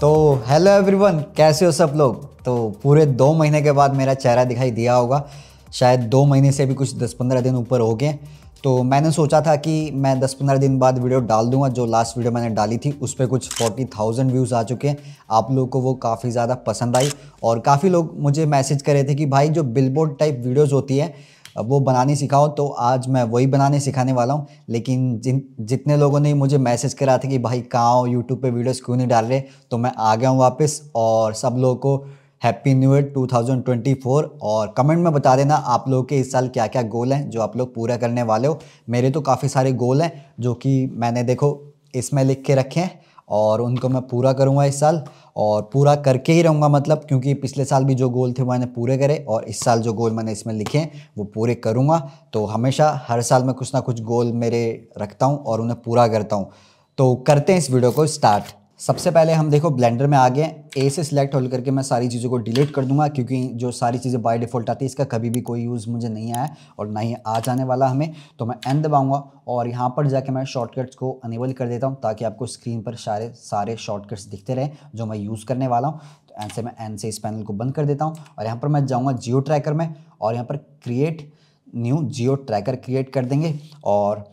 तो hello everyone कैसे हो सब लोग तो पूरे दो महीने के बाद मेरा चेहरा दिखाई दिया होगा शायद दो महीने से भी कुछ दस पंद्रह दिन ऊपर हो गए तो मैंने सोचा था कि मैं दस पंद्रह दिन बाद वीडियो डाल दूंगा जो लास्ट वीडियो मैंने डाली थी उस पर कुछ फोर्टी थाउजेंड व्यूज़ आ चुके हैं आप लोगों को वो काफ़ी ज़्यादा पसंद आई और काफ़ी लोग मुझे मैसेज कर रहे थे कि भाई जो बिलबोर्ड टाइप वीडियोज़ होती है अब वो बनानी सिखाओ तो आज मैं वही बनाने सिखाने वाला हूँ लेकिन जिन जितने लोगों ने मुझे मैसेज करा था कि भाई कहाँ हो यूट्यूब पे वीडियोस क्यों नहीं डाल रहे तो मैं आ गया हूँ वापस और सब लोगों को हैप्पी न्यू ईयर 2024 और कमेंट में बता देना आप लोगों के इस साल क्या क्या गोल हैं जो आप लोग पूरा करने वाले हो मेरे तो काफ़ी सारे गोल हैं जो कि मैंने देखो इसमें लिख के रखे हैं और उनको मैं पूरा करूँगा इस साल और पूरा करके ही रहूँगा मतलब क्योंकि पिछले साल भी जो गोल थे मैंने पूरे करे और इस साल जो गोल मैंने इसमें लिखे वो पूरे करूँगा तो हमेशा हर साल मैं कुछ ना कुछ गोल मेरे रखता हूँ और उन्हें पूरा करता हूँ तो करते हैं इस वीडियो को स्टार्ट सबसे पहले हम देखो ब्लेंडर में आ गए ए से सिलेक्ट होल करके मैं सारी चीज़ों को डिलीट कर दूंगा क्योंकि जो सारी चीज़ें बाय डिफ़ॉल्ट आती है इसका कभी भी कोई यूज़ मुझे नहीं आया और ना ही आ जाने वाला हमें तो मैं एन दबाऊंगा और यहाँ पर जाके मैं शॉर्टकट्स को अनेबल कर देता हूँ ताकि आपको स्क्रीन पर सारे सारे शॉर्टकट्स दिखते रहें जो मैं यूज़ करने वाला हूँ तो एन से मैं एन से इस पैनल को बंद कर देता हूँ और यहाँ पर मैं जाऊँगा जियो ट्रैकर में और यहाँ पर create new geo tracker create कर देंगे और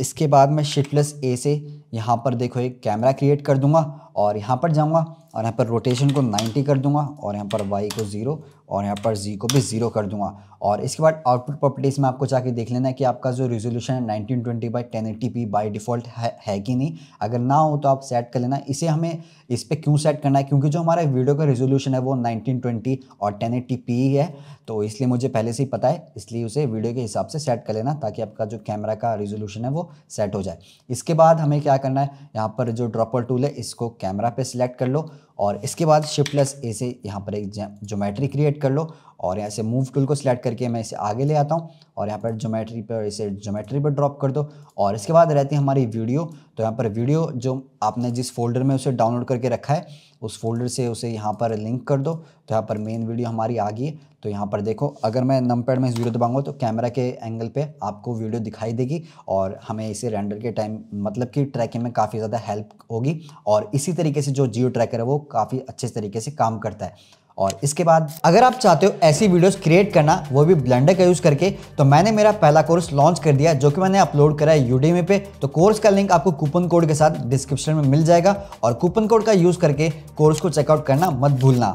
इसके बाद मैं शिफ्टलेस ए से यहाँ पर देखो एक कैमरा क्रिएट कर दूंगा और यहाँ पर जाऊँगा और यहाँ पर रोटेशन को 90 कर दूंगा और यहाँ पर वाई को ज़ीरो और यहाँ पर जी को भी ज़ीरो कर दूंगा और इसके बाद आउटपुट प्रॉपर्टीज़ में आपको जाके देख लेना है कि आपका जो रिजोल्यूशन है nineteen twenty by ten eighty p by default है, कि नहीं अगर ना हो तो आप सेट कर लेना इसे हमें इस पर क्यों सेट करना है क्योंकि जो हमारा वीडियो का रिजोल्यूशन है वो नाइनटीन ट्वेंटी और टेन एट्टी पी है तो इसलिए मुझे पहले से ही पता है इसलिए उसे वीडियो के हिसाब से सेट कर लेना ताकि आपका जो कैमरा का रिजोल्यूशन है वो सेट हो जाए इसके बाद हमें क्या करना है यहाँ पर जो ड्रॉपर टूल है इसको कैमरा पे सिलेक्ट कर लो और इसके बाद शिफ्ट प्लस ए से यहाँ पर एक जोमेट्री क्रिएट कर लो और यहाँ से मूव टूल को सिलेक्ट करके मैं इसे आगे ले आता हूँ और यहाँ पर जोमेट्री पर इसे जोमेट्री पर ड्रॉप कर दो और इसके बाद रहती है हमारी वीडियो तो यहाँ पर वीडियो जो आपने जिस फोल्डर में उसे डाउनलोड करके रखा है उस फोल्डर से उसे यहाँ पर लिंक कर दो तो यहाँ पर मेन वीडियो हमारी आ गई है तो यहाँ पर देखो अगर मैं नम पैड में जीरो दबाऊंगा तो कैमरा के एंगल पे आपको वीडियो दिखाई देगी और हमें इसे रेंडर के टाइम मतलब कि ट्रैकिंग में काफ़ी ज़्यादा हेल्प होगी और इसी तरीके से जो जियो ट्रैकर है वो काफ़ी अच्छे तरीके से काम करता है और इसके बाद अगर आप चाहते हो ऐसी वीडियोस क्रिएट करना वो भी ब्लेंडर का यूज़ करके तो मैंने मेरा पहला कोर्स लॉन्च कर दिया जो कि मैंने अपलोड करा है यूडीमी पे तो कोर्स का लिंक आपको कूपन कोड के साथ डिस्क्रिप्शन में मिल जाएगा और कूपन कोड का यूज़ करके कोर्स को चेकआउट करना मत भूलना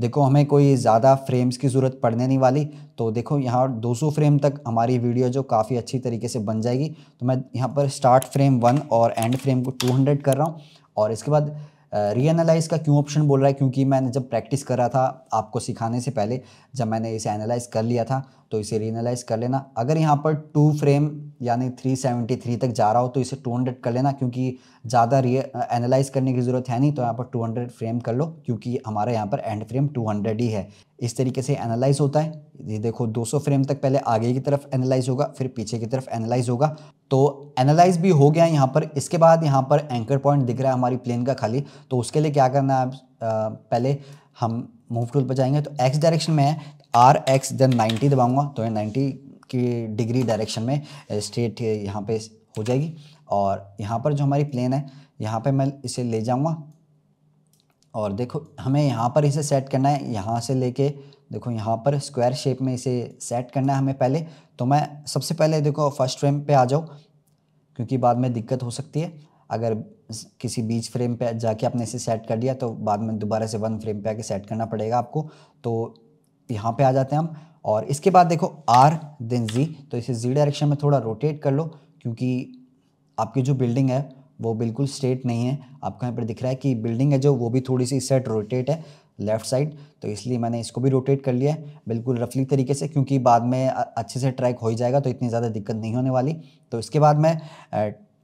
देखो हमें कोई ज़्यादा फ्रेम्स की ज़रूरत पड़ने नहीं वाली तो देखो यहाँ 200 फ्रेम तक हमारी वीडियो जो काफ़ी अच्छी तरीके से बन जाएगी तो मैं यहाँ पर स्टार्ट फ्रेम वन और एंड फ्रेम को 200 कर रहा हूँ और इसके बाद रीअनालाइज का क्यों ऑप्शन बोल रहा है क्योंकि मैंने जब प्रैक्टिस करा था आपको सिखाने से पहले जब मैंने इसे एनालाइज कर लिया था तो इसे रीएनालाइज कर लेना अगर यहाँ पर टू फ्रेम यानी 373 तक जा रहा हो तो इसे 200 कर लेना क्योंकि ज़्यादा रिय एनालाइज करने की ज़रूरत है नहीं तो यहाँ पर 200 फ्रेम कर लो क्योंकि हमारा यहाँ पर एंड फ्रेम 200 ही है इस तरीके से एनालाइज होता है ये देखो 200 फ्रेम तक पहले आगे की तरफ एनालाइज होगा फिर पीछे की तरफ एनालाइज होगा तो एनालाइज भी हो गया यहाँ पर इसके बाद यहाँ पर एंकर पॉइंट दिख रहा है हमारी प्लेन का खाली तो उसके लिए क्या करना है आप पहले हम मूव टूल पर जाएंगे तो एक्स डायरेक्शन में है आर एक्स देन नाइन्टी दबाऊँगा तो ये नाइन्टी की डिग्री डायरेक्शन में स्ट्रेट eh, यहाँ पे हो जाएगी और यहाँ पर जो हमारी प्लेन है यहाँ पे मैं इसे ले जाऊँगा और देखो हमें यहाँ पर इसे सेट करना है यहाँ से लेके देखो यहाँ पर स्क्वायर शेप में इसे सेट करना है हमें पहले तो मैं सबसे पहले देखो फर्स्ट फ्रेम पे आ जाओ क्योंकि बाद में दिक्कत हो सकती है अगर किसी बीच फ्रेम पे जाके आपने इसे सेट कर दिया तो बाद में दोबारा से वन फ्रेम पे आके सेट करना पड़ेगा आपको तो यहाँ पे आ जाते हैं हम और इसके बाद देखो आर देन जी तो इसे जी डायरेक्शन में थोड़ा रोटेट कर लो क्योंकि आपकी जो बिल्डिंग है वो बिल्कुल स्ट्रेट नहीं है आपको यहाँ पर दिख रहा है कि बिल्डिंग है जो वो भी थोड़ी सी सेट रोटेट है लेफ़्ट साइड तो इसलिए मैंने इसको भी रोटेट कर लिया है बिल्कुल रफली तरीके से क्योंकि बाद में अच्छे से ट्रैक हो ही जाएगा तो इतनी ज़्यादा दिक्कत नहीं होने वाली तो इसके बाद मैं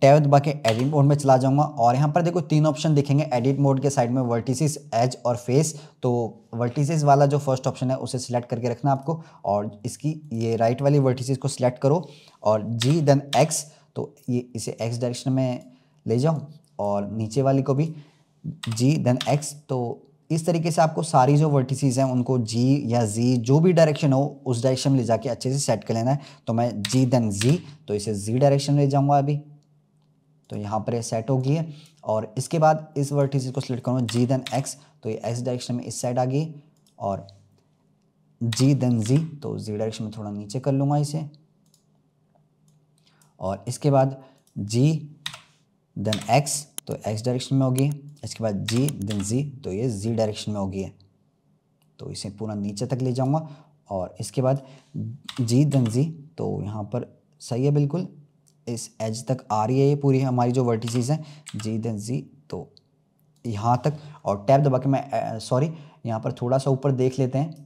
टैब दबा के एडिट मोड में चला जाऊंगा और यहाँ पर देखो तीन ऑप्शन दिखेंगे एडिट मोड के साइड में वर्टिसिस एज और फेस तो वर्टिसिस वाला जो फर्स्ट ऑप्शन है उसे सिलेक्ट करके रखना आपको और इसकी ये राइट वाली वर्टिसिस को सिलेक्ट करो और जी देन एक्स तो ये इसे एक्स डायरेक्शन में ले जाओ और नीचे वाली को भी जी देन एक्स तो इस तरीके से आपको सारी जो वर्टिसीज़ हैं उनको जी या जी जो भी डायरेक्शन हो उस डायरेक्शन में ले जाके अच्छे से सेट कर लेना है तो मैं जी देन जी तो इसे जी डायरेक्शन ले जाऊंगा अभी तो यहाँ पर सेट हो गई है और इसके बाद इस वर्टिस को सिलेक्ट करूँ जी देन एक्स तो ये एक्स डायरेक्शन में इस साइड आ गई और जी देन जी तो जी डायरेक्शन में थोड़ा नीचे कर लूँगा इसे और इसके बाद जी देन एक्स तो एक्स डायरेक्शन में होगी इसके बाद जी देन जी तो ये जी डायरेक्शन में होगी तो इसे पूरा नीचे तक ले जाऊँगा और इसके बाद जी देन जी तो यहाँ पर सही है बिल्कुल इस एज तक आ रही है ये पूरी हमारी जो वर्टिसेस हैं जी देन जी तो यहाँ तक और टैब दबा के मैं सॉरी यहाँ पर थोड़ा सा ऊपर देख लेते हैं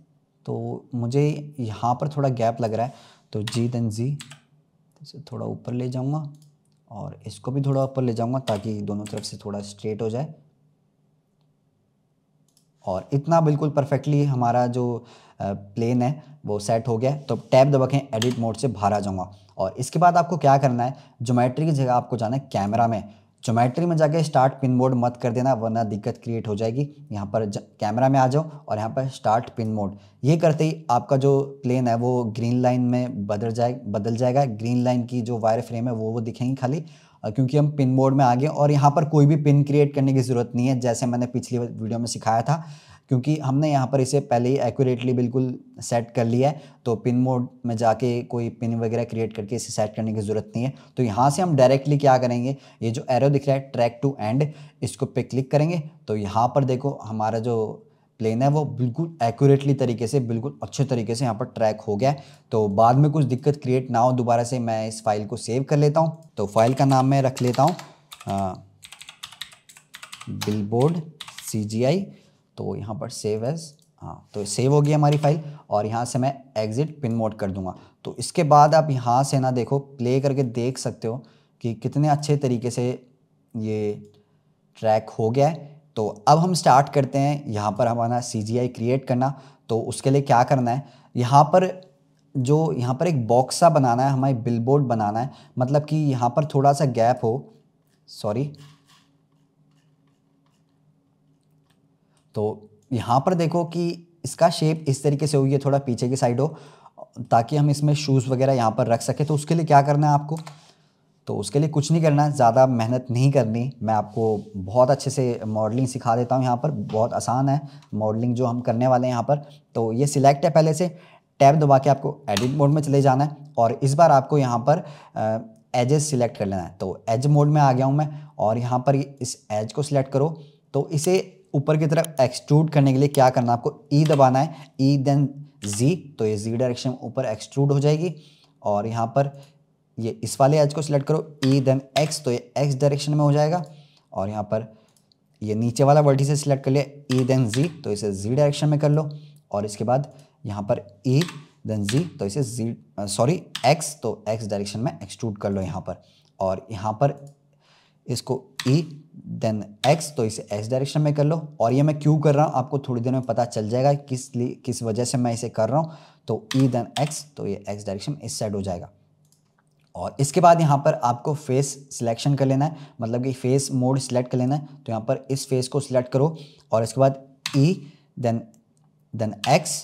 तो मुझे यहाँ पर थोड़ा गैप लग रहा है तो जी देन जी इसे थोड़ा ऊपर ले जाऊँगा और इसको भी थोड़ा ऊपर ले जाऊँगा ताकि दोनों तरफ से थोड़ा स्ट्रेट हो जाए और इतना बिल्कुल परफेक्टली हमारा जो प्लेन है वो सेट हो गया तो टैब दबा के एडिट मोड से बाहर आ जाऊँगा और इसके बाद आपको क्या करना है जोमेट्री की जगह आपको जाना है कैमरा में जोमेट्री में जाके स्टार्ट पिन मोड मत कर देना वरना दिक्कत क्रिएट हो जाएगी यहाँ पर कैमरा में आ जाओ और यहाँ पर स्टार्ट पिन मोड ये करते ही आपका जो प्लेन है वो ग्रीन लाइन में बदल जाए बदल जाएगा ग्रीन लाइन की जो वायर फ्रेम है वो वो दिखेंगी खाली क्योंकि हम पिन बोर्ड में आ गए और यहाँ पर कोई भी पिन क्रिएट करने की ज़रूरत नहीं है जैसे मैंने पिछली वीडियो में सिखाया था क्योंकि हमने यहाँ पर इसे पहले ही एक्यूरेटली बिल्कुल सेट कर लिया है तो पिन मोड में जाके कोई पिन वगैरह क्रिएट करके इसे सेट करने की ज़रूरत नहीं है तो यहाँ से हम डायरेक्टली क्या करेंगे ये जो एरो दिख रहा है ट्रैक टू एंड इसको पे क्लिक करेंगे तो यहाँ पर देखो हमारा जो प्लेन है वो बिल्कुल एक्यूरेटली तरीके से बिल्कुल अच्छे तरीके से यहाँ पर ट्रैक हो गया तो बाद में कुछ दिक्कत क्रिएट ना हो दोबारा से मैं इस फाइल को सेव कर लेता हूँ तो फाइल का नाम मैं रख लेता हूँ बिल बोर्ड सी तो यहाँ पर सेव एज़ हाँ तो सेव हो गई हमारी फाइल और यहाँ से मैं एग्ज़िट पिन मोड कर दूंगा तो इसके बाद आप यहाँ से ना देखो प्ले करके देख सकते हो कि कितने अच्छे तरीके से ये ट्रैक हो गया है तो अब हम स्टार्ट करते हैं यहाँ पर हमारा सी क्रिएट करना तो उसके लिए क्या करना है यहाँ पर जो यहाँ पर एक बॉक्स सा बनाना है बिल बिलबोर्ड बनाना है मतलब कि यहाँ पर थोड़ा सा गैप हो सॉरी तो यहाँ पर देखो कि इसका शेप इस तरीके से हो ये थोड़ा पीछे की साइड हो ताकि हम इसमें शूज़ वगैरह यहाँ पर रख सकें तो उसके लिए क्या करना है आपको तो उसके लिए कुछ नहीं करना ज़्यादा मेहनत नहीं करनी मैं आपको बहुत अच्छे से मॉडलिंग सिखा देता हूँ यहाँ पर बहुत आसान है मॉडलिंग जो हम करने वाले हैं यहाँ पर तो ये सिलेक्ट है पहले से टैब दबा के आपको एडिट मोड में चले जाना है और इस बार आपको यहाँ पर एजेस सिलेक्ट कर लेना है तो एज मोड में आ गया हूँ मैं और यहाँ पर इस एज को सिलेक्ट करो तो इसे ऊपर की तरफ एक्सट्रूड करने के लिए क्या करना है आपको ई e दबाना है ई देन जी तो ये जी डायरेक्शन ऊपर एक्सट्रूड हो जाएगी और यहाँ पर ये इस वाले एज को सिलेक्ट करो ए देन एक्स तो ये एक्स डायरेक्शन में हो जाएगा और यहाँ पर ये नीचे वाला वर्टी से सिलेक्ट कर लिया ए देन जी तो इसे जी डायरेक्शन में कर लो और इसके बाद यहाँ पर ए देन जी तो इसे जी सॉरी एक्स तो एक्स डायरेक्शन में एक्सट्रूड कर लो यहाँ पर और यहाँ पर इसको ई देन एक्स तो इसे एक्स डायरेक्शन में कर लो और ये मैं क्यों कर रहा हूँ आपको थोड़ी देर में पता चल जाएगा किस लिए किस वजह से मैं इसे कर रहा हूँ तो ई देन एक्स तो ये एक्स डायरेक्शन इस साइड हो जाएगा और इसके बाद यहाँ पर आपको फेस सिलेक्शन कर लेना है मतलब कि फेस मोड सिलेक्ट कर लेना है तो यहाँ पर इस फेस को सिलेक्ट करो और इसके बाद ई देन देन एक्स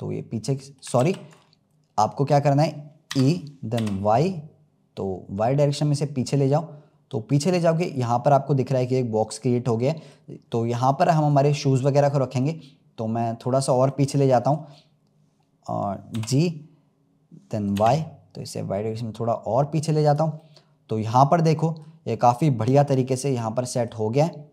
तो ये पीछे सॉरी आपको क्या करना है ई देन वाई तो वाई डायरेक्शन में से पीछे ले जाओ तो पीछे ले जाओगे यहाँ पर आपको दिख रहा है कि एक बॉक्स क्रिएट हो गया तो यहाँ पर हम हमारे शूज़ वगैरह को रखेंगे तो मैं थोड़ा सा और पीछे ले जाता हूँ जी देन वाई तो इसे वाई डायरेक्शन में थोड़ा और पीछे ले जाता हूँ तो यहाँ पर देखो ये काफ़ी बढ़िया तरीके से यहाँ पर सेट हो गया है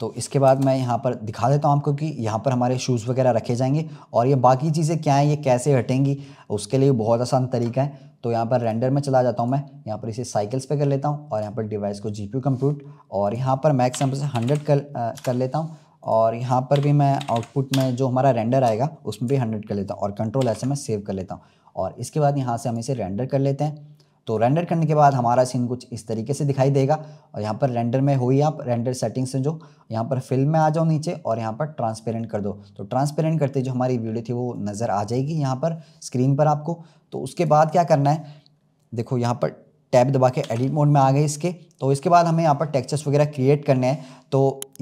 तो इसके बाद मैं यहाँ पर दिखा देता हूँ आपको कि यहाँ पर हमारे शूज़ वगैरह रखे जाएंगे और ये बाकी चीज़ें क्या हैं ये कैसे हटेंगी उसके लिए बहुत आसान तरीका है तो यहाँ पर रेंडर में चला जाता हूँ मैं यहाँ पर इसे साइकिल्स पे कर लेता हूँ और यहाँ पर डिवाइस को जी पी कंप्यूट और यहाँ पर मैक्सिमम से हंड्रेड कर आ, कर लेता हूँ और यहाँ पर भी मैं आउटपुट में जो हमारा रेंडर आएगा उसमें भी हंड्रेड कर लेता हूँ और कंट्रोल ऐसे मैं सेव कर लेता हूँ और इसके बाद यहाँ से हम इसे रेंडर कर लेते हैं तो रेंडर करने के बाद हमारा सीन कुछ इस तरीके से दिखाई देगा और यहाँ पर रेंडर में हुई आप रेंडर सेटिंग से जो यहाँ पर फिल्म में आ जाओ नीचे और यहाँ पर ट्रांसपेरेंट कर दो तो ट्रांसपेरेंट करते जो हमारी वीडियो थी वो नज़र आ जाएगी यहाँ पर स्क्रीन पर आपको तो उसके बाद क्या करना है देखो यहाँ पर टैब दबा के एडिट मोड में आ गए इसके तो इसके बाद हमें यहाँ पर टेक्चर्स वगैरह क्रिएट करने हैं तो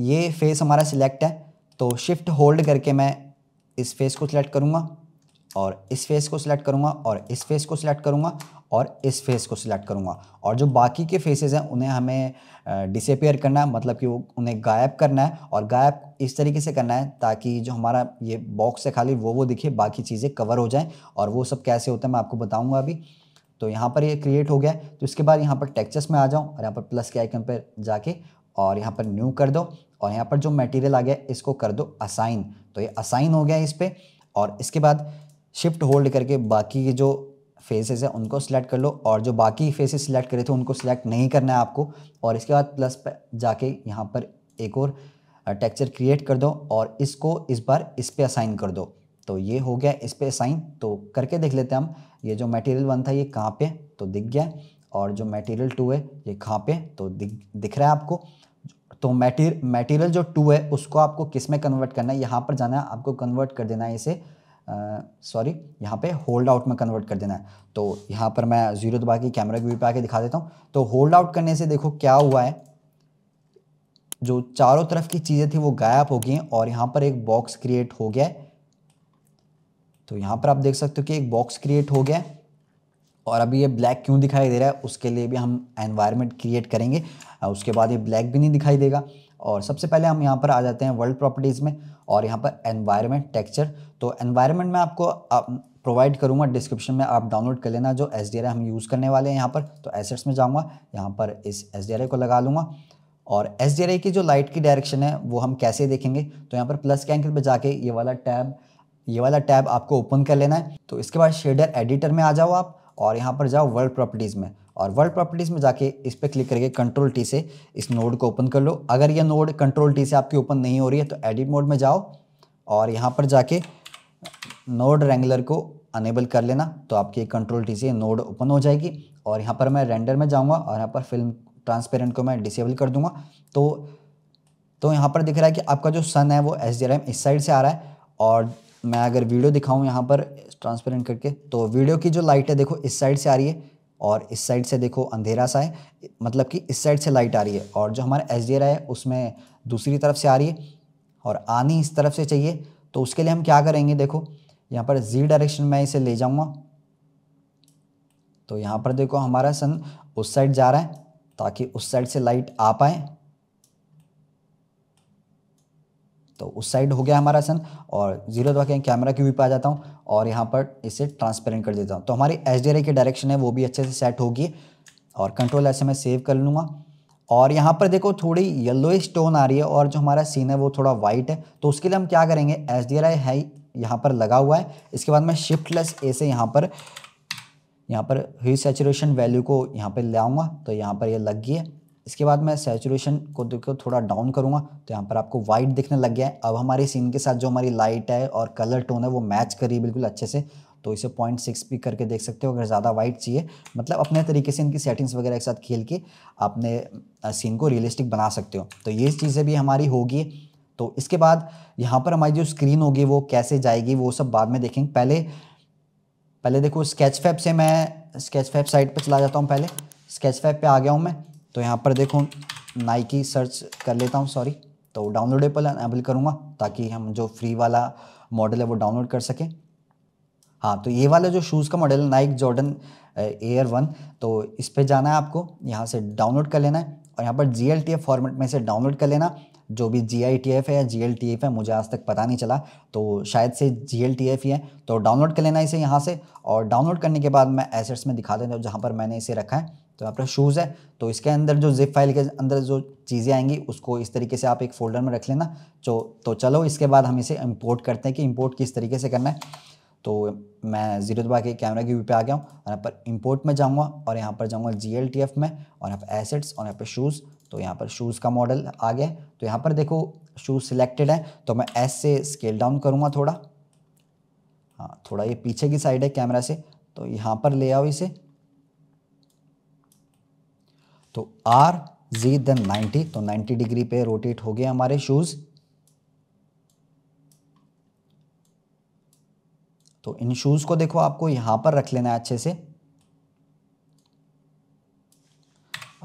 ये फेस हमारा सिलेक्ट है तो शिफ्ट होल्ड करके मैं इस फेस को सिलेक्ट करूँगा और इस फेस को सिलेक्ट करूँगा और इस फेस को सिलेक्ट करूँगा और इस फेस को सिलेक्ट करूँगा और जो बाकी के फेसेस हैं उन्हें हमें डिसअपेयर करना है मतलब कि वो उन्हें गायब करना है और गायब इस तरीके से करना है ताकि जो हमारा ये बॉक्स है खाली वो वो दिखे बाकी चीज़ें कवर हो जाएं और वो सब कैसे होता है मैं आपको बताऊँगा अभी तो यहाँ पर ये क्रिएट हो गया तो इसके बाद यहाँ पर टेक्चर्स में आ जाऊँ और यहाँ पर प्लस के आइकन पर जाके और यहाँ पर न्यू कर दो और यहाँ पर जो मटेरियल आ गया इसको कर दो असाइन तो ये असाइन हो गया इस पर और इसके बाद शिफ्ट होल्ड करके बाकी के जो फेसेस है उनको सिलेक्ट कर लो और जो बाकी फेसेस सिलेक्ट करे थे उनको सिलेक्ट नहीं करना है आपको और इसके बाद प्लस पर जाके यहाँ पर एक और टेक्चर क्रिएट कर दो और इसको इस बार इस पर असाइन कर दो तो ये हो गया इस पर असाइन तो करके देख लेते हैं हम ये जो मटेरियल वन था ये कहाँ पे तो दिख गया और जो मटेरियल टू है ये कहाँ पे तो दिख दिख रहा है आपको तो मटेरियल मटेरियल जो टू है उसको आपको किस में कन्वर्ट करना है यहाँ पर जाना है आपको कन्वर्ट कर देना है इसे सॉरी यहाँ पे होल्ड आउट में कन्वर्ट कर देना है तो यहाँ पर मैं जीरो दबा के कैमरा के व्यू पे आके दिखा देता हूँ तो होल्ड आउट करने से देखो क्या हुआ है जो चारों तरफ की चीज़ें थी वो गायब हो गई हैं और यहाँ पर एक बॉक्स क्रिएट हो गया है तो यहाँ पर आप देख सकते हो कि एक बॉक्स क्रिएट हो गया और अभी ये ब्लैक क्यों दिखाई दे रहा है उसके लिए भी हम एनवायरनमेंट क्रिएट करेंगे उसके बाद ये ब्लैक भी नहीं दिखाई देगा और सबसे पहले हम यहाँ पर आ जाते हैं वर्ल्ड प्रॉपर्टीज़ में और यहाँ पर एनवायरनमेंट टेक्सचर तो एनवायरनमेंट में आपको प्रोवाइड करूँगा डिस्क्रिप्शन में आप डाउनलोड कर लेना जो एस हम यूज़ करने वाले हैं यहाँ पर तो एसेट्स में जाऊँगा यहाँ पर इस एस को लगा लूँगा और एस की जो लाइट की डायरेक्शन है वो हम कैसे देखेंगे तो यहाँ पर प्लस के एंकल पर जाके ये वाला टैब ये वाला टैब आपको ओपन कर लेना है तो इसके बाद शेडर एडिटर में आ जाओ आप और यहाँ पर जाओ वर्ल्ड प्रॉपर्टीज़ में और वर्ल्ड प्रॉपर्टीज़ में जाके इस पर क्लिक करके कंट्रोल टी से इस नोड को ओपन कर लो अगर ये नोड कंट्रोल टी से आपकी ओपन नहीं हो रही है तो एडिट मोड में जाओ और यहाँ पर जाके नोड रेंगुलर को अनेबल कर लेना तो आपकी कंट्रोल टी से नोड ओपन हो जाएगी और यहाँ पर मैं रेंडर में जाऊँगा और यहाँ पर फिल्म ट्रांसपेरेंट को मैं डिसेबल कर दूँगा तो तो यहाँ पर दिख रहा है कि आपका जो सन है वो एस इस साइड से आ रहा है और मैं अगर वीडियो दिखाऊँ यहाँ पर ट्रांसपेरेंट करके तो वीडियो की जो लाइट है देखो इस साइड से आ रही है और इस साइड से देखो अंधेरा सा है मतलब कि इस साइड से लाइट आ रही है और जो हमारा एच है उसमें दूसरी तरफ से आ रही है और आनी इस तरफ से चाहिए तो उसके लिए हम क्या करेंगे देखो यहाँ पर जी डायरेक्शन में इसे ले जाऊँगा तो यहाँ पर देखो हमारा सन उस साइड जा रहा है ताकि उस साइड से लाइट आ पाए तो उस साइड हो गया हमारा सन और जीरो दबा के कैमरा की व्यू पा आ जाता हूँ और यहाँ पर इसे ट्रांसपेरेंट कर देता हूँ तो हमारी एच की डायरेक्शन है वो भी अच्छे से सेट होगी और कंट्रोल ऐसे मैं सेव कर लूँगा और यहाँ पर देखो थोड़ी येलोइश टोन आ रही है और जो हमारा सीन है वो थोड़ा वाइट है तो उसके लिए हम क्या करेंगे एच डी है यहाँ पर लगा हुआ है इसके बाद मैं शिफ्ट लेस ए से यहाँ पर यहाँ पर ही सेचुरेशन वैल्यू को यहाँ पर ले आऊँगा तो यहाँ पर ये यह लग गई है इसके बाद मैं सेचुरेशन को देखो थोड़ा डाउन करूँगा तो यहाँ पर आपको वाइट दिखने लग गया है अब हमारे सीन के साथ जो हमारी लाइट है और कलर टोन है वो मैच करी बिल्कुल अच्छे से तो इसे पॉइंट सिक्स भी करके देख सकते हो अगर ज़्यादा वाइट चाहिए मतलब अपने तरीके से इनकी सेटिंग्स वगैरह के साथ खेल के अपने सीन को रियलिस्टिक बना सकते हो तो ये चीज़ें भी हमारी होगी तो इसके बाद यहाँ पर हमारी जो स्क्रीन होगी वो कैसे जाएगी वो सब बाद में देखेंगे पहले पहले देखो स्केच फैप से मैं स्केच फैप साइट पर चला जाता हूँ पहले स्केच फैप पर आ गया हूँ मैं तो यहाँ पर देखो नाइकी सर्च कर लेता हूँ सॉरी तो डाउनलोडेबल एनेबल करूँगा ताकि हम जो फ्री वाला मॉडल है वो डाउनलोड कर सकें हाँ तो ये वाला जो शूज़ का model Nike Jordan Air one तो इस पर जाना है आपको यहाँ से डाउनलोड कर लेना है और यहाँ पर जी फॉर्मेट में से डाउनलोड कर लेना जो भी जी आई टी एफ़ है या जी एल टी एफ़ है मुझे आज तक पता नहीं चला तो शायद से जी एल टी एफ़ ही है तो डाउनलोड कर लेना इसे यहाँ से और डाउनलोड करने के बाद मैं एसेट्स में दिखा देता हूँ जहाँ पर मैंने इसे रखा है तो आपका शूज़ है तो इसके अंदर जो जिप फाइल के अंदर जो चीज़ें आएंगी उसको इस तरीके से आप एक फोल्डर में रख लेना जो तो, तो चलो इसके बाद हम इसे इम्पोर्ट करते हैं कि इम्पोर्ट किस तरीके से करना है तो मैं जीरो दबा के कैमरा के व्यू पे आ गया हूँ और यहाँ पर इंपोर्ट में जाऊँगा और यहाँ पर जाऊँगा जी एल टी एफ में और यहाँ पर एसेट्स और यहाँ पर शूज़ तो यहाँ पर शूज़ का मॉडल आ गया तो यहाँ पर देखो शूज़ सिलेक्टेड है तो मैं एस से स्केल डाउन करूँगा थोड़ा हाँ थोड़ा ये पीछे की साइड है कैमरा से तो यहाँ पर ले आओ इसे तो आर जी देन 90 तो 90 डिग्री पे रोटेट हो गए हमारे शूज तो इन शूज को देखो आपको यहां पर रख लेना है अच्छे से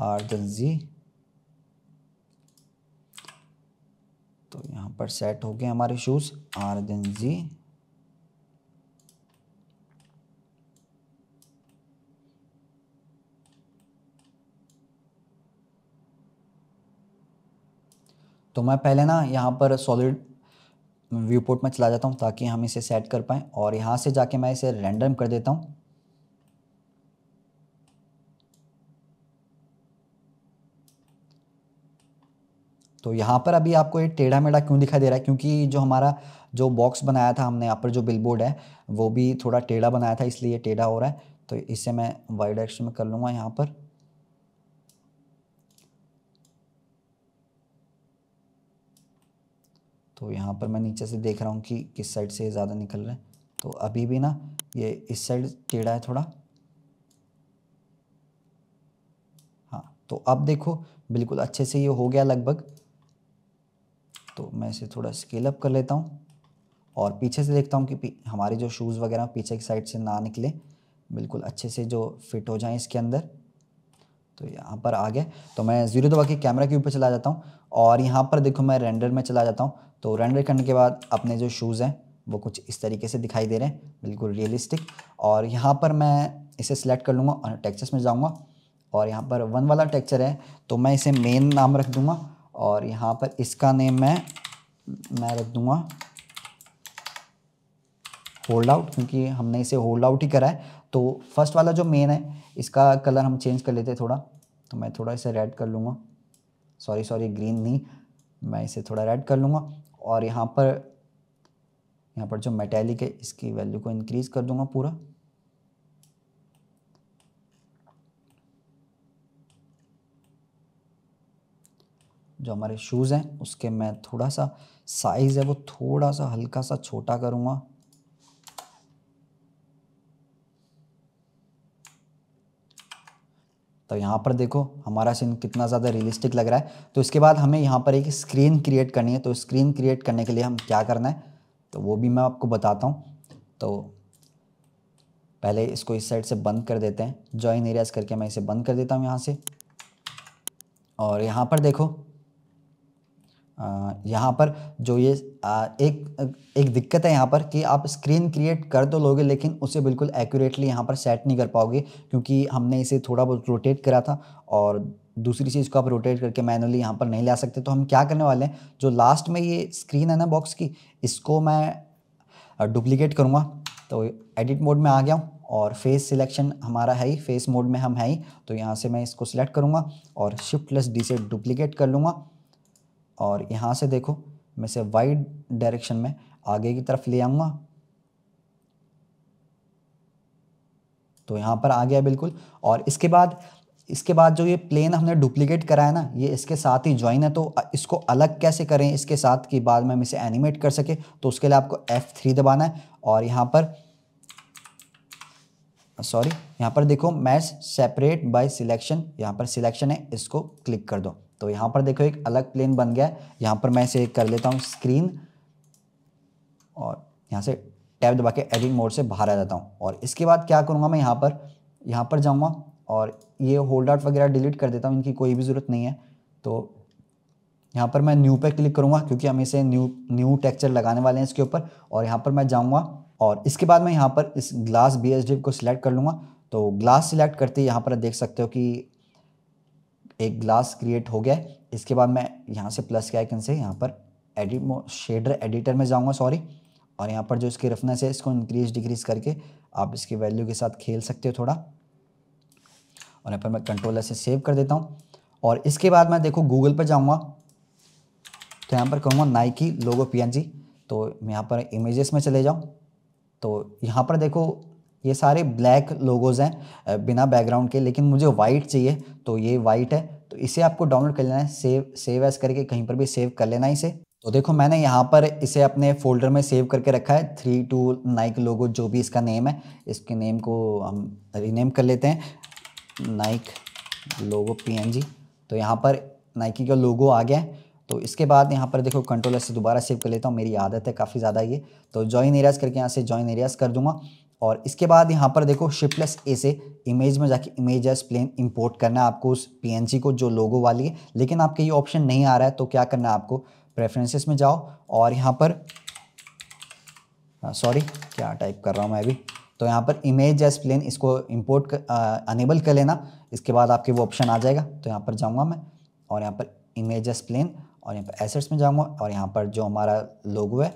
आर देन जी तो यहां पर सेट हो गए हमारे शूज़ आर देन जी तो मैं पहले ना यहाँ पर सॉलिड व्यूपोर्ट में चला जाता हूँ ताकि हम इसे सेट कर पाएँ और यहाँ से जाके मैं इसे रेंडम कर देता हूँ तो यहाँ पर अभी आपको ये टेढ़ा मेढ़ा क्यों दिखाई दे रहा है क्योंकि जो हमारा जो बॉक्स बनाया था हमने यहाँ पर जो बिलबोर्ड है वो भी थोड़ा टेढ़ा बनाया था इसलिए टेढ़ा हो रहा है तो इसे मैं वाइड एक्शन में कर लूँगा यहाँ पर तो यहाँ पर मैं नीचे से देख रहा हूँ कि किस साइड से ज़्यादा निकल रहा है तो अभी भी ना ये इस साइड टेढ़ा है थोड़ा हाँ तो अब देखो बिल्कुल अच्छे से ये हो गया लगभग तो मैं इसे थोड़ा स्केल अप कर लेता हूँ और पीछे से देखता हूँ कि हमारे जो शूज़ वगैरह पीछे की साइड से ना निकले बिल्कुल अच्छे से जो फिट हो जाए इसके अंदर तो यहाँ पर आ गए तो मैं जीरो दबा के कैमरा के ऊपर चला जाता हूँ और यहाँ पर देखो मैं रेंडर में चला जाता हूँ तो रेंडर करने के बाद अपने जो शूज़ हैं वो कुछ इस तरीके से दिखाई दे रहे हैं बिल्कुल रियलिस्टिक और यहाँ पर मैं इसे सिलेक्ट कर लूँगा और टेक्चर्स में जाऊँगा और यहाँ पर वन वाला टेक्चर है तो मैं इसे मेन नाम रख दूँगा और यहाँ पर इसका नेम मैं मैं रख दूँगा होल्ड आउट क्योंकि हमने इसे होल्ड आउट ही करा है तो फर्स्ट वाला जो मेन है इसका कलर हम चेंज कर लेते हैं थोड़ा तो मैं थोड़ा इसे रेड कर लूँगा सॉरी सॉरी ग्रीन नहीं मैं इसे थोड़ा रेड कर लूँगा और यहाँ पर यहाँ पर जो मेटेलिक है इसकी वैल्यू को इनक्रीज़ कर दूँगा पूरा जो हमारे शूज़ हैं उसके मैं थोड़ा सा साइज़ है वो थोड़ा सा हल्का सा छोटा करूँगा तो यहाँ पर देखो हमारा सीन कितना ज़्यादा रियलिस्टिक लग रहा है तो इसके बाद हमें यहाँ पर एक स्क्रीन क्रिएट करनी है तो स्क्रीन क्रिएट करने के लिए हम क्या करना है तो वो भी मैं आपको बताता हूँ तो पहले इसको इस साइड से बंद कर देते हैं जॉइन एरियाज करके मैं इसे बंद कर देता हूँ यहाँ से और यहाँ पर देखो यहाँ पर जो ये एक एक दिक्कत है यहाँ पर कि आप स्क्रीन क्रिएट कर तो लोगे लेकिन उसे बिल्कुल एक्यूरेटली यहाँ पर सेट नहीं कर पाओगे क्योंकि हमने इसे थोड़ा बहुत रोटेट करा था और दूसरी चीज़ को आप रोटेट करके मैनुअली यहाँ पर नहीं ला सकते तो हम क्या करने वाले हैं जो लास्ट में ये स्क्रीन है ना बॉक्स की इसको मैं डुप्लीकेट करूँगा तो एडिट मोड में आ गया हूँ और फेस सिलेक्शन हमारा है ही फेस मोड में हम है ही तो यहाँ से मैं इसको सिलेक्ट करूँगा और शिफ्ट प्लस डी से डुप्लीकेट कर लूँगा और यहाँ से देखो मैं इसे वाइड डायरेक्शन में आगे की तरफ ले आऊँगा तो यहाँ पर आ गया बिल्कुल और इसके बाद इसके बाद जो ये प्लेन हमने डुप्लीकेट कराया ना ये इसके साथ ही ज्वाइन है तो इसको अलग कैसे करें इसके साथ कि बाद में हम इसे एनिमेट कर सके तो उसके लिए आपको F3 दबाना है और यहाँ पर सॉरी यहाँ पर देखो मैच सेपरेट बाय सिलेक्शन यहाँ पर सिलेक्शन है इसको क्लिक कर दो तो यहाँ पर देखो एक अलग प्लेन बन गया है यहाँ पर मैं इसे कर लेता हूँ स्क्रीन और यहाँ से टैब दबा के एडिट मोड से बाहर आ जाता हूँ और इसके बाद क्या करूँगा मैं यहाँ पर यहाँ पर जाऊँगा और ये होल्ड आउट वगैरह डिलीट कर देता हूँ इनकी कोई भी ज़रूरत नहीं है तो यहाँ पर मैं न्यू पे क्लिक करूँगा क्योंकि हम इसे न्यू न्यू टेक्चर लगाने वाले हैं इसके ऊपर और यहाँ पर मैं जाऊँगा और इसके बाद मैं यहाँ पर इस ग्लास बी को सिलेक्ट कर लूँगा तो ग्लास सिलेक्ट करते ही यहाँ पर देख सकते हो कि एक ग्लास क्रिएट हो गया है इसके बाद मैं यहाँ से प्लस के आइकन से यहाँ पर एडिट शेडर एडिटर में जाऊँगा सॉरी और यहाँ पर जो इसकी रफनेस है इसको इंक्रीज डिक्रीज करके आप इसके वैल्यू के साथ खेल सकते हो थोड़ा और यहाँ पर मैं कंट्रोलर से सेव कर देता हूँ और इसके बाद मैं देखो गूगल पर जाऊँगा तो यहाँ पर कहूँगा नाइकी लोगो पी तो यहाँ पर इमेजेस में चले जाऊँ तो यहाँ पर देखो ये सारे ब्लैक लोगोज़ हैं बिना बैकग्राउंड के लेकिन मुझे वाइट चाहिए तो ये वाइट है तो इसे आपको डाउनलोड कर लेना है सेव सेव एस करके कहीं पर भी सेव कर लेना है इसे तो देखो मैंने यहाँ पर इसे अपने फोल्डर में सेव करके रखा है थ्री टू नाइक लोगो जो भी इसका नेम है इसके नेम को हम रीनेम कर लेते हैं नाइक लोगो पी तो यहाँ पर नाइकी का लोगो आ गया है तो इसके बाद यहाँ पर देखो कंट्रोलर से दोबारा सेव कर लेता हूँ मेरी आदत है काफ़ी ज़्यादा ये तो जॉइन एरियाज करके यहाँ से जॉइन एरियाज कर दूंगा और इसके बाद यहाँ पर देखो शिपलेस ए से इमेज में जाके इमेज प्लेन इंपोर्ट करना है आपको उस पीएनजी को जो लोगो वाली है लेकिन आपके ये ऑप्शन नहीं आ रहा है तो क्या करना है आपको प्रेफरेंसेस में जाओ और यहाँ पर सॉरी हाँ, क्या टाइप कर रहा हूँ मैं अभी तो यहाँ पर इमेज एस प्लेन इसको इम्पोर्ट अनेबल कर लेना इसके बाद आपके वो ऑप्शन आ जाएगा तो यहाँ पर जाऊँगा मैं और यहाँ पर इमेज एस प्लेन और यहाँ पर एसेट्स में जाऊँगा और यहाँ पर जो हमारा लोगो है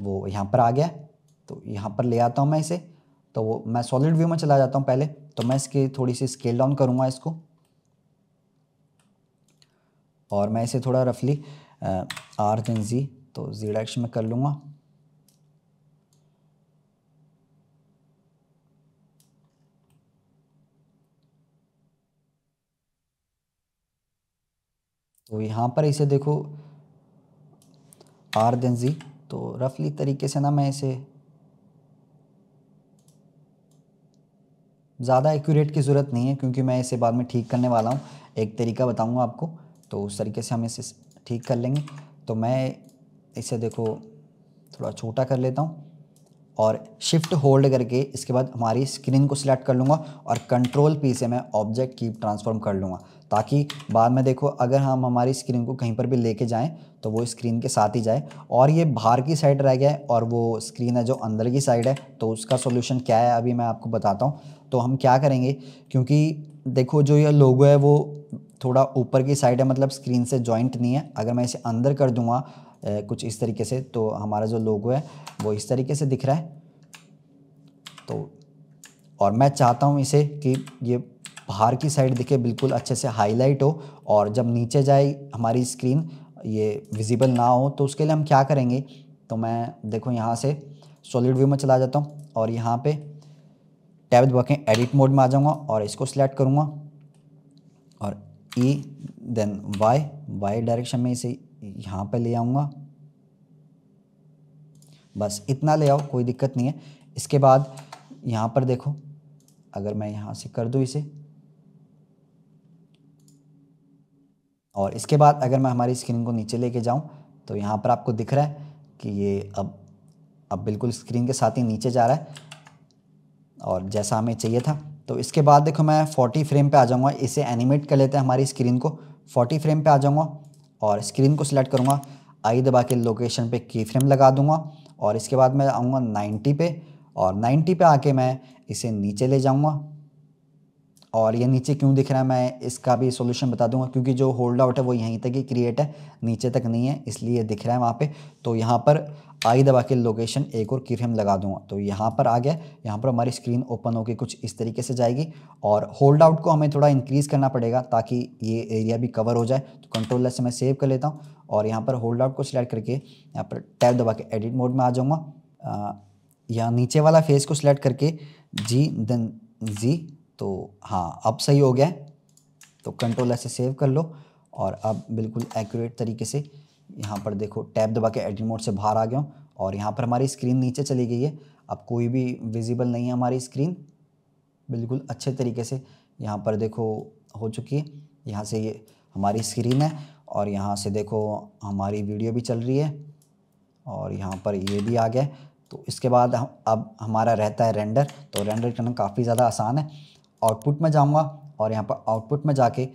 वो यहाँ पर आ गया तो यहाँ पर ले आता हूँ मैं इसे तो वो मैं सॉलिड व्यू में चला जाता हूँ पहले तो मैं इसकी थोड़ी सी स्केल डाउन करूँगा इसको और मैं इसे थोड़ा रफली आर देन जी तो जी डायरेक्शन में कर लूँगा तो यहाँ पर इसे देखो आर देन जी तो रफली तरीके से ना मैं इसे ज़्यादा एक्यूरेट की ज़रूरत नहीं है क्योंकि मैं इसे बाद में ठीक करने वाला हूँ एक तरीका बताऊँगा आपको तो उस तरीके से हम इसे ठीक कर लेंगे तो मैं इसे देखो थोड़ा छोटा कर लेता हूँ और शिफ्ट होल्ड करके इसके बाद हमारी स्क्रीन को सिलेक्ट कर लूँगा और कंट्रोल पी से मैं ऑब्जेक्ट की ट्रांसफॉर्म कर लूँगा ताकि बाद में देखो अगर हम हमारी स्क्रीन को कहीं पर भी लेके जाएं तो वो स्क्रीन के साथ ही जाए और ये बाहर की साइड रह गया है और वो स्क्रीन है जो अंदर की साइड है तो उसका सोल्यूशन क्या है अभी मैं आपको बताता हूँ तो हम क्या करेंगे क्योंकि देखो जो ये लोगो है वो थोड़ा ऊपर की साइड है मतलब स्क्रीन से जॉइंट नहीं है अगर मैं इसे अंदर कर दूंगा कुछ इस तरीके से तो हमारा जो लोगो है वो इस तरीके से दिख रहा है तो और मैं चाहता हूँ इसे कि ये बाहर की साइड दिखे बिल्कुल अच्छे से हाईलाइट हो और जब नीचे जाए हमारी स्क्रीन ये विजिबल ना हो तो उसके लिए हम क्या करेंगे तो मैं देखो यहाँ से सॉलिड व्यू में चला जाता हूँ और यहाँ पे टैब वर्किंग एडिट मोड में आ जाऊँगा और इसको सिलेक्ट करूँगा और E then Y Y direction में इसे यहाँ पे ले आऊँगा बस इतना ले आओ कोई दिक्कत नहीं है इसके बाद यहाँ पर देखो अगर मैं यहाँ से कर दूँ इसे और इसके बाद अगर मैं हमारी स्क्रीन को नीचे लेके जाऊँ तो यहाँ पर आपको दिख रहा है कि ये अब अब बिल्कुल स्क्रीन के साथ ही नीचे जा रहा है और जैसा हमें चाहिए था तो इसके बाद देखो मैं 40 फ्रेम पे आ जाऊँगा इसे एनिमेट कर लेते हैं हमारी स्क्रीन को 40 फ्रेम पे आ जाऊँगा और स्क्रीन को सिलेक्ट करूँगा आई दबा के लोकेशन पे की फ्रेम लगा दूँगा और इसके बाद मैं आऊँगा 90 पे और 90 पे आके मैं इसे नीचे ले जाऊँगा और ये नीचे क्यों दिख रहा है मैं इसका भी सोल्यूशन बता दूंगा क्योंकि जो होल्ड आउट है वो यहीं तक ही क्रिएट है नीचे तक नहीं है इसलिए दिख रहा है वहाँ पे तो यहाँ पर आई दबा के लोकेशन एक और कीफ्रेम लगा दूंगा तो यहाँ पर आ गया यहाँ पर हमारी स्क्रीन ओपन होकर कुछ इस तरीके से जाएगी और होल्ड आउट को हमें थोड़ा इंक्रीज़ करना पड़ेगा ताकि ये एरिया भी कवर हो जाए तो कंट्रोल से मैं सेव कर लेता हूँ और यहाँ पर होल्ड आउट को सिलेक्ट करके यहाँ पर टैब दबा के एडिट मोड में आ जाऊँगा यहाँ नीचे वाला फेस को सिलेक्ट करके जी देन जी तो हाँ अब सही हो गया है तो कंट्रोल ऐसे सेव कर लो और अब बिल्कुल एक्यूरेट तरीके से यहाँ पर देखो टैब दबा के एडिट मोड से बाहर आ गया हूँ और यहाँ पर हमारी स्क्रीन नीचे चली गई है अब कोई भी विजिबल नहीं है हमारी स्क्रीन बिल्कुल अच्छे तरीके से यहाँ पर देखो हो चुकी है यहाँ से ये हमारी स्क्रीन है और यहाँ से देखो हमारी वीडियो भी चल रही है और यहाँ पर ये भी आ गया तो इसके बाद अब हमारा रहता है रेंडर तो रेंडर करना काफ़ी ज़्यादा आसान है आउटपुट में जाऊँगा और यहाँ पर आउटपुट में जाके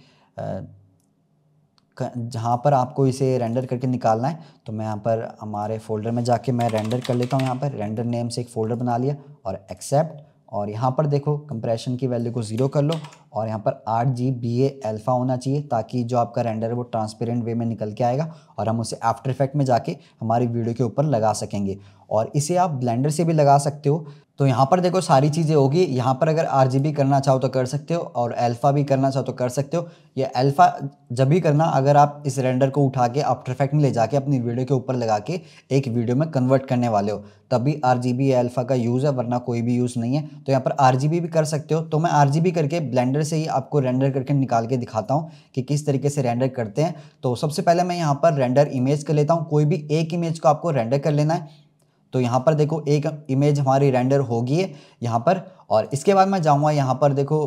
जहाँ पर आपको इसे रेंडर करके निकालना है तो मैं यहाँ पर हमारे फोल्डर में जाके मैं रेंडर कर लेता हूँ यहाँ पर रेंडर नेम से एक फ़ोल्डर बना लिया और एक्सेप्ट और यहाँ पर देखो कंप्रेशन की वैल्यू को ज़ीरो कर लो और यहाँ पर आठ जी बी एल्फ़ा होना चाहिए ताकि जो आपका रेंडर है वो ट्रांसपेरेंट वे में निकल के आएगा और हम उसे आफ्टर इफेक्ट में जाके हमारी वीडियो के ऊपर लगा सकेंगे और इसे आप ब्लेंडर से भी लगा सकते हो तो यहाँ पर देखो सारी चीज़ें होगी यहाँ पर अगर आर करना चाहो तो कर सकते हो और अल्फ़ा भी करना चाहो तो कर सकते हो या अल्फ़ा जब भी करना अगर आप इस रेंडर को उठा के आफ्टर इफेक्ट में ले जाके अपनी वीडियो के ऊपर लगा के एक वीडियो में कन्वर्ट करने वाले हो तभी आर जी अल्फ़ा का यूज़ है वरना कोई भी यूज़ नहीं है तो यहाँ पर आर भी कर सकते हो तो मैं आर करके ब्लेंडर से ही आपको रेंडर करके निकाल के दिखाता हूँ कि किस तरीके से रेंडर करते हैं तो सबसे पहले मैं यहाँ पर रेंडर इमेज कर लेता हूँ कोई भी एक इमेज को आपको रेंडर कर लेना है तो यहाँ पर देखो एक इमेज हमारी रेंडर होगी यहाँ पर और इसके बाद मैं जाऊँगा यहाँ पर देखो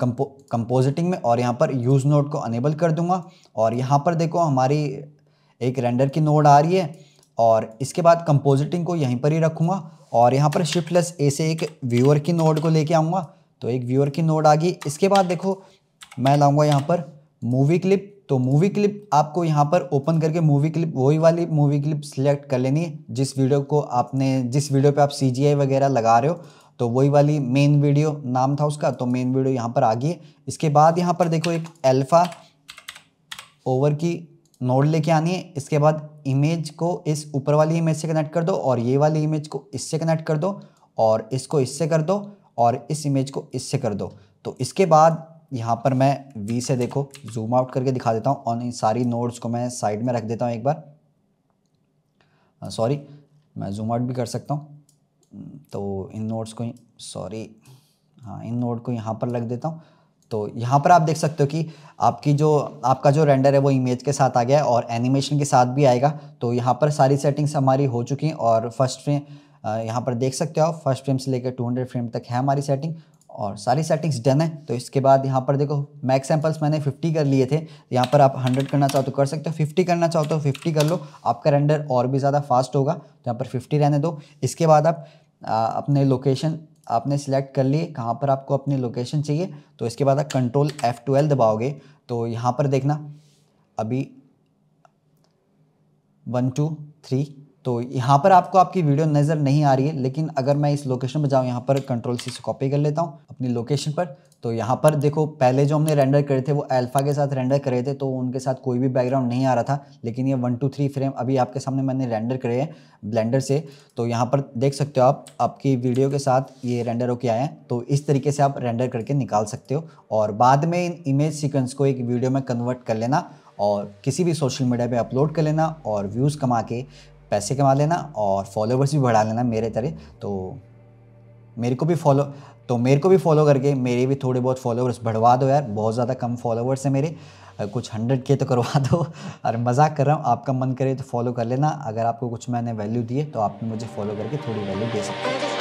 कंपो कंपोजिटिंग में और यहाँ पर यूज़ नोड को अनेबल कर दूँगा और यहाँ पर देखो हमारी एक रेंडर की नोड आ रही है और इसके बाद कंपोजिटिंग को यहीं पर ही रखूँगा और यहाँ पर शिफ्ट लेस ए से एक व्यूअर की नोड को लेके आऊँगा तो एक व्यूअर की नोड आ गई इसके बाद देखो मैं लाऊँगा यहाँ पर मूवी क्लिप तो मूवी क्लिप आपको यहाँ पर ओपन करके मूवी क्लिप वही वाली मूवी क्लिप सिलेक्ट कर लेनी है जिस वीडियो को आपने जिस वीडियो पे आप सी वगैरह लगा रहे हो तो वही वाली मेन वीडियो नाम था उसका तो मेन वीडियो यहाँ पर आ गई है इसके बाद यहाँ पर देखो एक एल्फ़ा ओवर की नोड लेके आनी है इसके बाद इमेज को इस ऊपर वाली इमेज से कनेक्ट कर दो और ये वाली इमेज को इससे कनेक्ट कर दो और इसको इससे कर दो और इस इमेज को इससे कर दो तो इसके बाद यहाँ पर मैं वी से देखो जूम आउट करके दिखा देता हूँ और इन सारी नोट्स को मैं साइड में रख देता हूँ एक बार सॉरी हाँ, मैं जूम आउट भी कर सकता हूँ हम्म, तो इन नोट्स को सॉरी हाँ इन नोट को यहाँ पर रख देता हूँ तो यहाँ पर आप देख सकते हो कि आपकी जो आपका जो रेंडर है वो इमेज के साथ आ गया है और एनिमेशन के साथ भी आएगा तो यहाँ पर सारी सेटिंग्स हमारी हो चुकी हैं और फर्स्ट फ्रेम यहाँ पर देख सकते हो फर्स्ट फ्रेम से लेकर 200 फ्रेम तक है हमारी सेटिंग और सारी सेटिंग्स डन है तो इसके बाद यहाँ पर देखो मैक्स सैम्पल्स मैंने 50 कर लिए थे यहाँ पर आप 100 करना चाहो तो कर सकते हो 50 करना चाहो तो 50 कर लो आपका रेंडर और भी ज़्यादा फास्ट होगा तो यहाँ पर 50 रहने दो इसके बाद आप आ, अपने लोकेशन आपने सिलेक्ट कर लिए कहाँ पर आपको अपनी लोकेशन चाहिए तो इसके बाद आप कंट्रोल एफ़ ट्वेल्व दबाओगे तो यहाँ पर देखना अभी वन टू थ्री तो यहाँ पर आपको आपकी वीडियो नज़र नहीं आ रही है लेकिन अगर मैं इस लोकेशन पर जाऊँ यहाँ पर कंट्रोल सी से कॉपी कर लेता हूँ अपनी लोकेशन पर तो यहाँ पर देखो पहले जो हमने रेंडर करे थे वो अल्फ़ा के साथ रेंडर करे थे तो उनके साथ कोई भी बैकग्राउंड नहीं आ रहा था लेकिन ये वन टू थ्री फ्रेम अभी आपके सामने मैंने रेंडर करे हैं ब्लेंडर से तो यहाँ पर देख सकते हो आप आपकी वीडियो के साथ ये रेंडर होके आए हैं तो इस तरीके से आप रेंडर करके निकाल सकते हो और बाद में इन इमेज सिक्वेंस को एक वीडियो में कन्वर्ट कर लेना और किसी भी सोशल मीडिया पर अपलोड कर लेना और व्यूज़ कमा के पैसे कमा लेना और फॉलोवर्स भी बढ़ा लेना मेरे तरह तो मेरे को भी फॉलो तो मेरे को भी फॉलो करके मेरे भी थोड़े बहुत फॉलोवर्स बढ़वा दो यार बहुत ज़्यादा कम फॉलोवर्स हैं मेरे कुछ हंड्रेड के तो करवा दो और मजाक कर रहा हूँ आपका मन करे तो फॉलो कर लेना अगर आपको कुछ मैंने वैल्यू दी है तो आप मुझे फॉलो करके थोड़ी वैल्यू दे सकते हैं